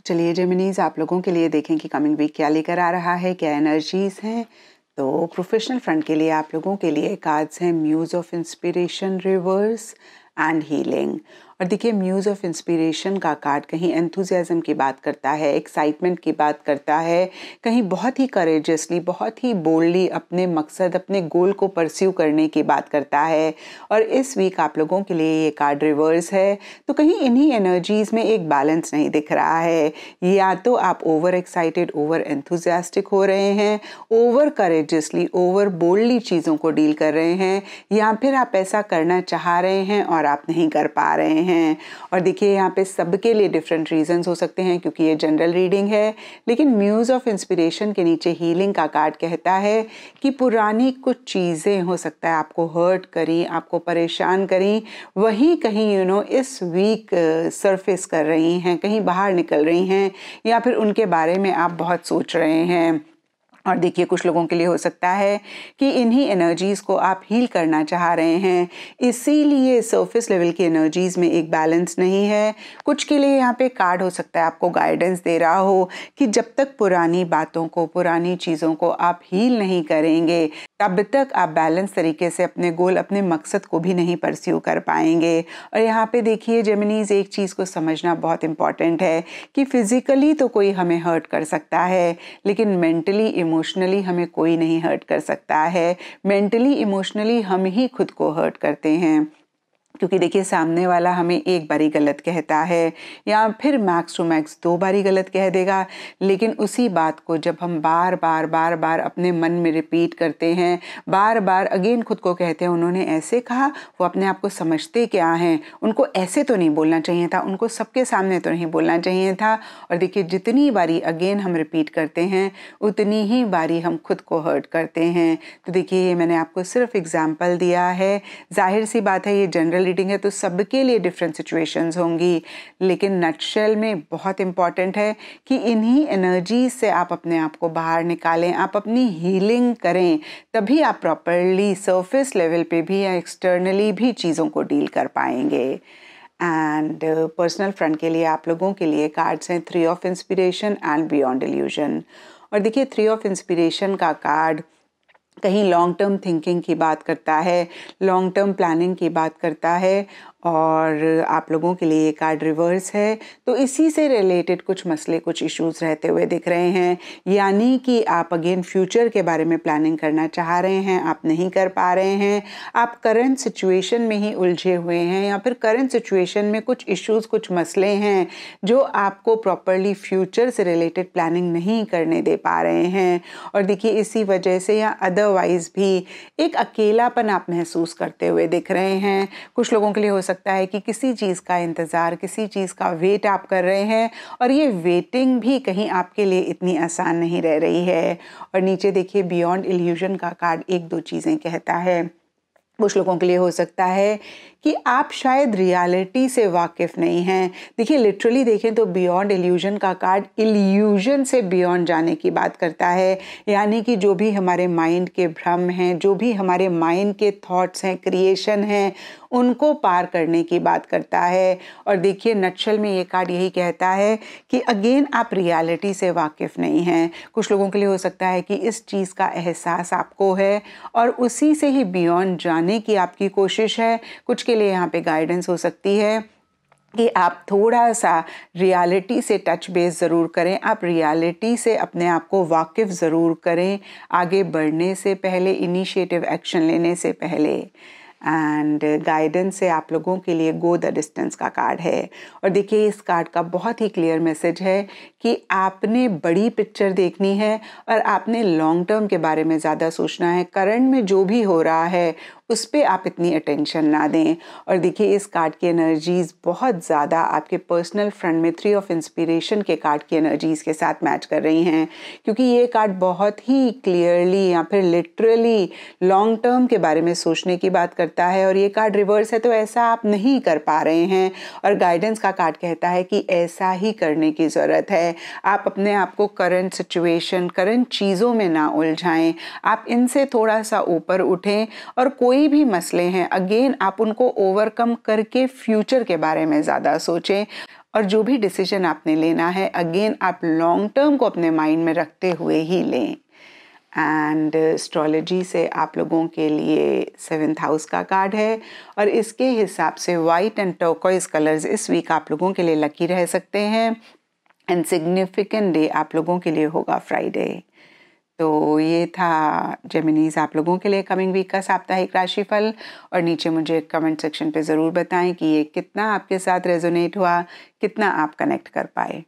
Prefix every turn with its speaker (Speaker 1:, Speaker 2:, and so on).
Speaker 1: तो चलिए जेमिनीज आप लोगों के लिए देखें कि कमिंग वीक क्या लेकर आ रहा है क्या एनर्जीज हैं तो प्रोफेशनल फ्रंट के लिए आप लोगों के लिए कार्ड्स हैं muse of inspiration rivers and healing और देखिए म्यूज़ ऑफ इंस्पिरेशन का कार्ड कहीं एंथुजियाज़म की बात करता है एक्साइटमेंट की बात करता है कहीं बहुत ही करेजसली बहुत ही बोल्डली अपने मकसद अपने गोल को परस्यू करने की बात करता है और इस वीक आप लोगों के लिए ये कार्ड रिवर्स है तो कहीं इन्हीं एनर्जीज़ में एक बैलेंस नहीं दिख रहा है या तो आप ओवर एक्साइटेड ओवर एंथुजियास्टिक हो रहे हैं ओवर करेजसली ओवर बोल्डली चीज़ों को डील कर रहे हैं या फिर आप ऐसा करना चाह रहे हैं और आप नहीं कर पा रहे हैं हैं और देखिए यहाँ पे सबके लिए डिफरेंट रीजंस हो सकते हैं क्योंकि ये जनरल रीडिंग है लेकिन म्यूज़ ऑफ इंस्पिरेशन के नीचे हीलिंग का कार्ड कहता है कि पुरानी कुछ चीज़ें हो सकता है आपको हर्ट करी आपको परेशान करी वहीं कहीं यू नो इस वीक सरफेस uh, कर रही हैं कहीं बाहर निकल रही हैं या फिर उनके बारे में आप बहुत सोच रहे हैं और देखिए कुछ लोगों के लिए हो सकता है कि इन्हीं एनर्जीज़ को आप हील करना चाह रहे हैं इसीलिए सरफेस लेवल की एनर्जीज़ में एक बैलेंस नहीं है कुछ के लिए यहाँ पे कार्ड हो सकता है आपको गाइडेंस दे रहा हो कि जब तक पुरानी बातों को पुरानी चीज़ों को आप हील नहीं करेंगे तब तक आप बैलेंस तरीके से अपने गोल अपने मकसद को भी नहीं परस्यू कर पाएंगे और यहाँ पे देखिए जेमिनीज़ एक चीज़ को समझना बहुत इम्पॉर्टेंट है कि फिज़िकली तो कोई हमें हर्ट कर सकता है लेकिन मेंटली इमोशनली हमें कोई नहीं हर्ट कर सकता है मेंटली इमोशनली हम ही खुद को हर्ट करते हैं क्योंकि देखिए सामने वाला हमें एक बारी गलत कहता है या फिर मैक्स टू मैक्स दो बारी गलत कह देगा लेकिन उसी बात को जब हम बार बार बार बार अपने मन में रिपीट करते हैं बार बार अगेन खुद को कहते हैं उन्होंने ऐसे कहा वो अपने आप को समझते क्या हैं उनको ऐसे तो नहीं बोलना चाहिए था उनको सबके सामने तो नहीं बोलना चाहिए था और देखिए जितनी बारी अगेन हम रिपीट करते हैं उतनी ही बारी हम खुद को हर्ट करते हैं तो देखिए ये मैंने आपको सिर्फ एग्ज़ाम्पल दिया है जाहिर सी बात है ये जनरल ग्रीटिंग है तो सबके लिए डिफरेंट सिचुएशंस होंगी लेकिन नटशेल में बहुत इम्पॉर्टेंट है कि इन्हीं एनर्जी से आप अपने आप को बाहर निकालें आप अपनी हीलिंग करें तभी आप प्रॉपरली सरफेस लेवल पे भी या एक्सटर्नली भी चीज़ों को डील कर पाएंगे एंड पर्सनल फ्रंट के लिए आप लोगों के लिए कार्ड्स हैं three of inspiration and beyond illusion और देखिए थ्री ऑफ इंस्पिरेशन का कार्ड कहीं लॉन्ग टर्म थिंकिंग की बात करता है लॉन्ग टर्म प्लानिंग की बात करता है और आप लोगों के लिए ये कार्ड रिवर्स है तो इसी से रिलेटेड कुछ मसले कुछ इश्यूज रहते हुए दिख रहे हैं यानी कि आप अगेन फ्यूचर के बारे में प्लानिंग करना चाह रहे हैं आप नहीं कर पा रहे हैं आप करंट सिचुएशन में ही उलझे हुए हैं या फिर करंट सिचुएशन में कुछ इश्यूज कुछ मसले हैं जो आपको प्रॉपरली फ्यूचर से रिलेटेड प्लानिंग नहीं करने दे पा रहे हैं और देखिए इसी वजह से या अदरवाइज भी एक अकेलापन आप महसूस करते हुए दिख रहे हैं कुछ लोगों के लिए हो सकता है कि किसी चीज़ का इंतज़ार किसी चीज़ का वेट आप कर रहे हैं और ये वेटिंग भी कहीं आपके लिए इतनी आसान नहीं रह रही है और नीचे देखिए बियॉन्ड इल्यूजन का कार्ड एक दो चीज़ें कहता है कुछ लोगों के लिए हो सकता है कि आप शायद रियलिटी से वाकिफ नहीं हैं देखिए लिटरली देखें तो बियॉन्ड इल्यूजन का कार्ड इल्यूजन से बियॉन्ड जाने की बात करता है यानी कि जो भी हमारे माइंड के भ्रम हैं जो भी हमारे माइंड के थॉट्स हैं क्रिएशन हैं उनको पार करने की बात करता है और देखिए नक्शल में ये कार्ड यही कहता है कि अगेन आप रियलिटी से वाकिफ़ नहीं हैं कुछ लोगों के लिए हो सकता है कि इस चीज़ का एहसास आपको है और उसी से ही बियॉन्ड जाने की आपकी कोशिश है कुछ के लिए यहाँ पे गाइडेंस हो सकती है कि आप थोड़ा सा रियलिटी से टच बेस ज़रूर करें आप रियलिटी से अपने आप को वाकिफ ज़रूर करें आगे बढ़ने से पहले इनिशिएटिव एक्शन लेने से पहले एंड गाइडेंस से आप लोगों के लिए गो द डिस्टेंस का कार्ड है और देखिए इस कार्ड का बहुत ही क्लियर मैसेज है कि आपने बड़ी पिक्चर देखनी है और आपने लॉन्ग टर्म के बारे में ज़्यादा सोचना है करंट में जो भी हो रहा है उस पर आप इतनी अटेंशन ना दें और देखिए इस कार्ड की एनर्जीज़ बहुत ज़्यादा आपके पर्सनल फ्रंट में थ्री ऑफ इंस्पिरेशन के कार्ड की एनर्जीज़ के साथ मैच कर रही हैं क्योंकि ये कार्ड बहुत ही क्लियरली या फिर लिटरली लॉन्ग टर्म के बारे में सोचने की बात करता है और ये कार्ड रिवर्स है तो ऐसा आप नहीं कर पा रहे हैं और गाइडेंस का कार्ड कहता है कि ऐसा ही करने की ज़रूरत है आप अपने आप को करंट सिचुएशन करंट चीज़ों में ना उलझाएं आप इनसे थोड़ा सा ऊपर उठें और कोई कई भी मसले हैं अगेन आप उनको ओवरकम करके फ्यूचर के बारे में ज़्यादा सोचें और जो भी डिसीजन आपने लेना है अगेन आप लॉन्ग टर्म को अपने माइंड में रखते हुए ही लें एंड एस्ट्रोलॉजी uh, से आप लोगों के लिए सेवेंथ हाउस का कार्ड है और इसके हिसाब से वाइट एंड टर्कोइज कलर्स इस वीक आप लोगों के लिए लकी रह सकते हैं एंड सिग्निफिकेंट डे आप लोगों के लिए होगा फ्राइडे तो ये था जेमिनीज आप लोगों के लिए कमिंग वीक का साप्ताहिक राशिफल और नीचे मुझे कमेंट सेक्शन पे ज़रूर बताएं कि ये कितना आपके साथ रेजोनेट हुआ कितना आप कनेक्ट कर पाए